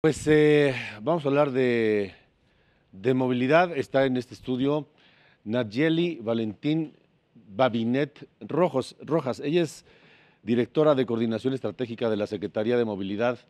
Pues eh, vamos a hablar de, movilidad. Está en este estudio Nayeli Valentín Babinet Rojos, Rojas. Ella es directora de Coordinación Estratégica de la Secretaría de Movilidad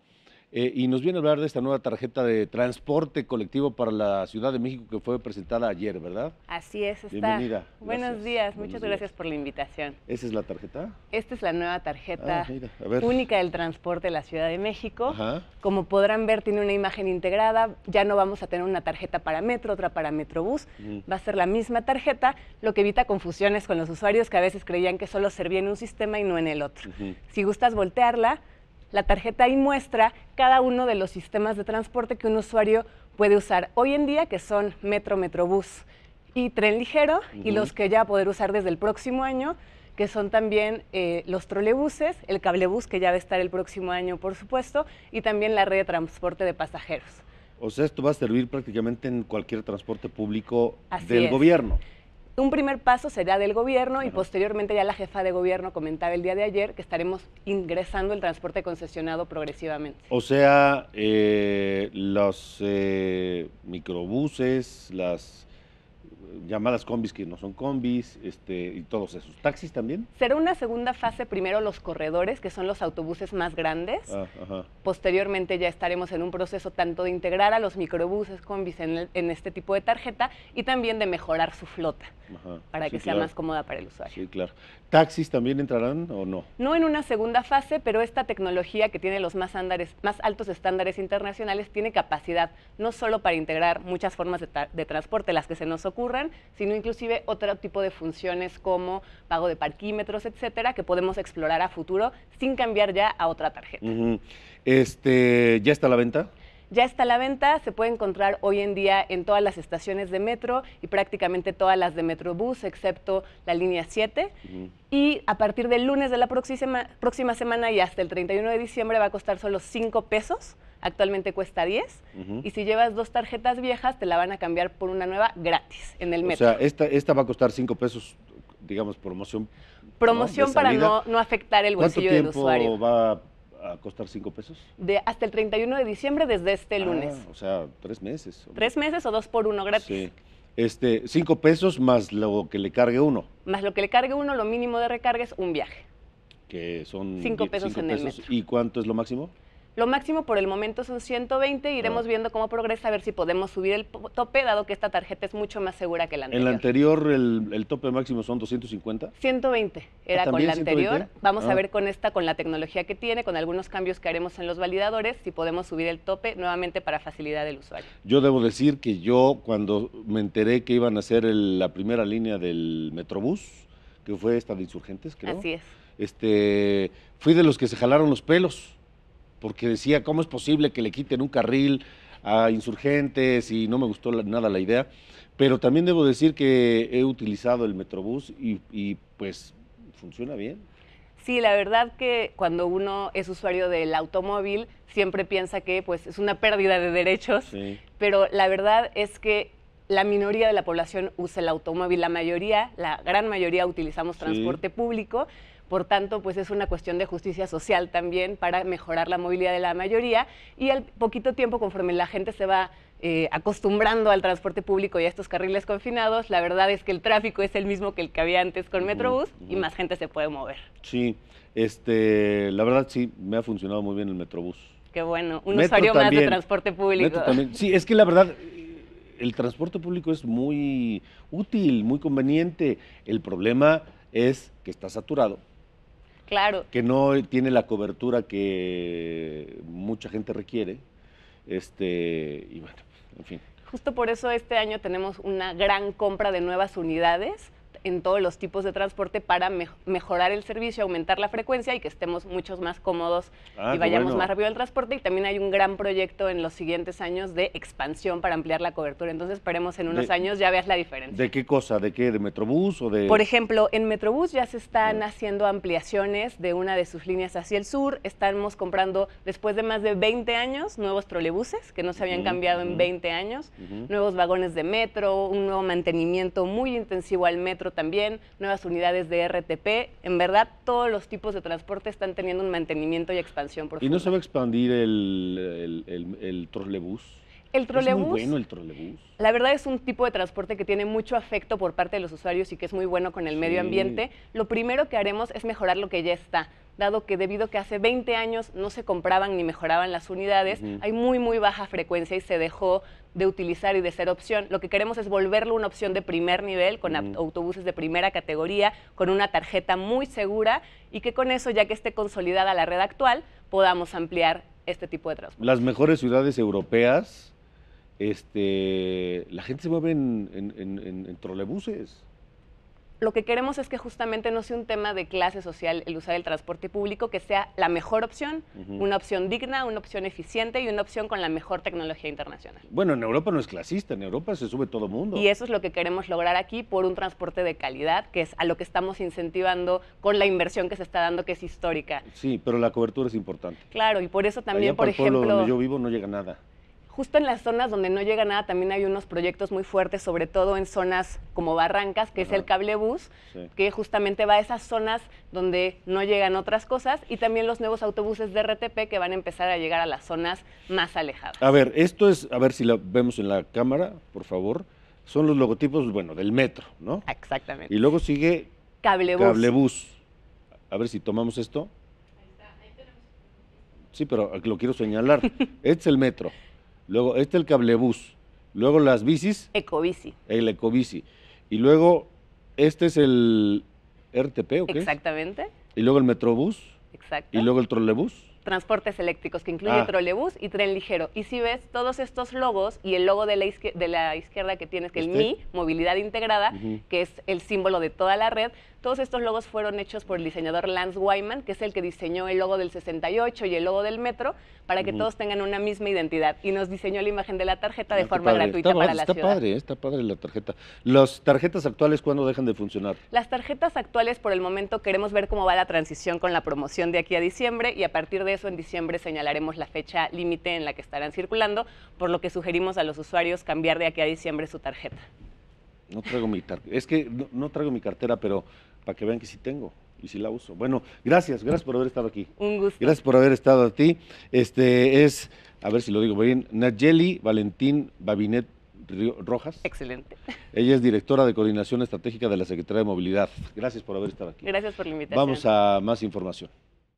eh, y nos viene a hablar de esta nueva tarjeta de transporte colectivo para la Ciudad de México que fue presentada ayer, ¿verdad? Así es, está. Bienvenida. Buenos días, muchas gracias por la invitación. ¿Esa es la tarjeta? Esta es la nueva tarjeta ah, única del transporte de la Ciudad de México. Como podrán ver, tiene una imagen integrada. Ya no vamos a tener una tarjeta para metro, otra para metrobús. Va a ser la misma tarjeta, lo que evita confusiones con los usuarios que a veces creían que solo servía en un sistema y no en el otro. Si gustas voltearla, la tarjeta ahí muestra cada uno de los sistemas de transporte que un usuario puede usar hoy en día, que son metro, metrobús y tren ligero, y los que ya va a poder usar desde el próximo año, que son también eh, los trolebuses, el cablebús, que ya va a estar el próximo año, por supuesto, y también la red de transporte de pasajeros. O sea, esto va a servir prácticamente en cualquier transporte público del gobierno. Un primer paso será del gobierno y posteriormente ya la jefa de gobierno comentaba el día de ayer que estaremos ingresando el transporte concesionado progresivamente. O sea, eh, los eh, microbuses, las llamadas combis que no son combis, este, y todos esos. ¿Taxis también? Será una segunda fase, primero los corredores, que son los autobuses más grandes. Ah, Posteriormente ya estaremos en un proceso tanto de integrar a los microbuses, combis en, este tipo de tarjeta y también de mejorar su flota para que sea más cómoda para el usuario. Sí, claro. ¿Taxis también entrarán o no? No en una segunda fase, pero esta tecnología que tiene los más, más altos estándares internacionales tiene capacidad no solo para integrar muchas formas de, de transporte, las que se nos ocurran sino inclusive otro tipo de funciones como pago de parquímetros, etcétera, que podemos explorar a futuro sin cambiar ya a otra tarjeta. este, ¿Ya está a la venta? Ya está a la venta, se puede encontrar hoy en día en todas las estaciones de metro y prácticamente todas las de Metrobús, excepto la línea 7. Y a partir del lunes de la próxima, semana y hasta el 31 de diciembre va a costar solo 5 pesos actualmente cuesta 10 y si llevas dos tarjetas viejas te la van a cambiar por una nueva gratis en el metro. O sea, esta, va a costar 5 pesos, digamos, promoción. Promoción para no, afectar el bolsillo del usuario a costar cinco pesos? De hasta el 31 de diciembre desde este ah, lunes. O sea, tres meses. Tres meses o dos por uno gratis. Sí. Este, cinco pesos más lo que le cargue uno. Más lo que le cargue uno, lo mínimo de recarga es un viaje. Que son cinco pesos en el mes ¿Y cuánto es lo máximo? Lo máximo por el momento son 120, iremos ah. viendo cómo progresa, a ver si podemos subir el tope, dado que esta tarjeta es mucho más segura que la anterior. ¿En la anterior el, tope máximo son 250? 120 ah, era con la anterior. Vamos a ah. ver con esta, con la tecnología que tiene, con algunos cambios que haremos en los validadores, si podemos subir el tope nuevamente para facilidad del usuario. Yo debo decir que yo cuando me enteré que iban a hacer la primera línea del Metrobús, que fue esta de Insurgentes, creo. Así es. Este, fui de los que se jalaron los pelos porque decía, ¿cómo es posible que le quiten un carril a insurgentes? Y no me gustó nada la idea. Pero también debo decir que he utilizado el Metrobús y, pues funciona bien. Sí, la verdad que cuando uno es usuario del automóvil siempre piensa que pues es una pérdida de derechos, pero la verdad es que la minoría de la población usa el automóvil, la mayoría, la gran mayoría utilizamos transporte público, por tanto, pues es una cuestión de justicia social también para mejorar la movilidad de la mayoría y al poquito tiempo, conforme la gente se va eh, acostumbrando al transporte público y a estos carriles confinados, la verdad es que el tráfico es el mismo que el que había antes con Metrobús y más gente se puede mover. Sí, este, la verdad sí, me ha funcionado muy bien el Metrobús. Qué bueno, un usuario más de transporte público. Sí, es que la verdad, el transporte público es muy útil, muy conveniente. El problema es que está saturado Claro. Que no tiene la cobertura que mucha gente requiere. Este, y bueno, en fin. Justo por eso este año tenemos una gran compra de nuevas unidades en todos los tipos de transporte para mejorar el servicio, aumentar la frecuencia y que estemos muchos más cómodos ah, y vayamos más rápido al transporte. Y también hay un gran proyecto en los siguientes años de expansión para ampliar la cobertura. Entonces esperemos en unos años ya veas la diferencia. ¿De qué cosa? ¿De qué? ¿De Metrobús o de...? Por ejemplo, en Metrobús ya se están haciendo ampliaciones de una de sus líneas hacia el sur. Estamos comprando, después de más de 20 años, nuevos trolebuses que no se habían cambiado en 20 años, nuevos vagones de metro, un nuevo mantenimiento muy intensivo al metro también, nuevas unidades de RTP. En verdad, todos los tipos de transporte están teniendo un mantenimiento y expansión. ¿Y no se va a expandir el, el, trolebús? El trolebús. Es muy bueno el trolebús. La verdad es un tipo de transporte que tiene mucho afecto por parte de los usuarios y que es muy bueno con el medio ambiente. Lo primero que haremos es mejorar lo que ya está, dado que debido a que hace 20 años no se compraban ni mejoraban las unidades, hay muy muy baja frecuencia y se dejó de utilizar y de ser opción. Lo que queremos es volverlo una opción de primer nivel, con autobuses de primera categoría, con una tarjeta muy segura y que con eso, ya que esté consolidada la red actual, podamos ampliar este tipo de transporte. Las mejores ciudades europeas este, la gente se mueve en, trolebuses. Lo que queremos es que justamente no sea un tema de clase social el usar el transporte público, que sea la mejor opción, una opción digna, una opción eficiente y una opción con la mejor tecnología internacional. Bueno, en Europa no es clasista, en Europa se sube todo el mundo. Y eso es lo que queremos lograr aquí por un transporte de calidad, que es a lo que estamos incentivando con la inversión que se está dando, que es histórica. Sí, pero la cobertura es importante. Claro, y por eso también, por, el ejemplo... donde yo vivo no llega nada justo en las zonas donde no llega nada también hay unos proyectos muy fuertes, sobre todo en zonas como Barrancas, que es el cablebús, que justamente va a esas zonas donde no llegan otras cosas, y también los nuevos autobuses de RTP que van a empezar a llegar a las zonas más alejadas. A ver, esto es, a ver si lo vemos en la cámara, por favor, son los logotipos, bueno, del metro, ¿no? Exactamente. Y luego sigue cablebús. cablebús. A ver si tomamos esto. Sí, pero lo quiero señalar. Este es el metro. Luego, este es el cablebus. Luego las bicis. Ecobici. El ecobici. Y luego, este es el RTP, ¿o qué? Exactamente. Y luego el metrobús. Exacto. Y luego el trolebús transportes eléctricos, que incluye ah. trolebús y tren ligero. Y si ves todos estos logos y el logo de la, izquierda que tienes, que es el este. MI, Movilidad Integrada, que es el símbolo de toda la red, todos estos logos fueron hechos por el diseñador Lance Wyman, que es el que diseñó el logo del 68 y el logo del metro, para que todos tengan una misma identidad. Y nos diseñó la imagen de la tarjeta de ah, forma gratuita para la ciudad. Está padre, está padre la tarjeta. ¿Las tarjetas actuales cuándo dejan de funcionar? Las tarjetas actuales, por el momento, queremos ver cómo va la transición con la promoción de aquí a diciembre y a partir de en diciembre señalaremos la fecha límite en la que estarán circulando, por lo que sugerimos a los usuarios cambiar de aquí a diciembre su tarjeta. No traigo mi tarjeta, es que no, traigo mi cartera, pero para que vean que sí tengo y si la uso. Bueno, gracias, gracias por haber estado aquí. Un gusto. Gracias por haber estado a ti. Este es, a ver si lo digo bien, Nayeli Valentín Babinet Rojas. Excelente. Ella es directora de coordinación estratégica de la Secretaría de Movilidad. Gracias por haber estado aquí. Gracias por la invitación. Vamos a más información.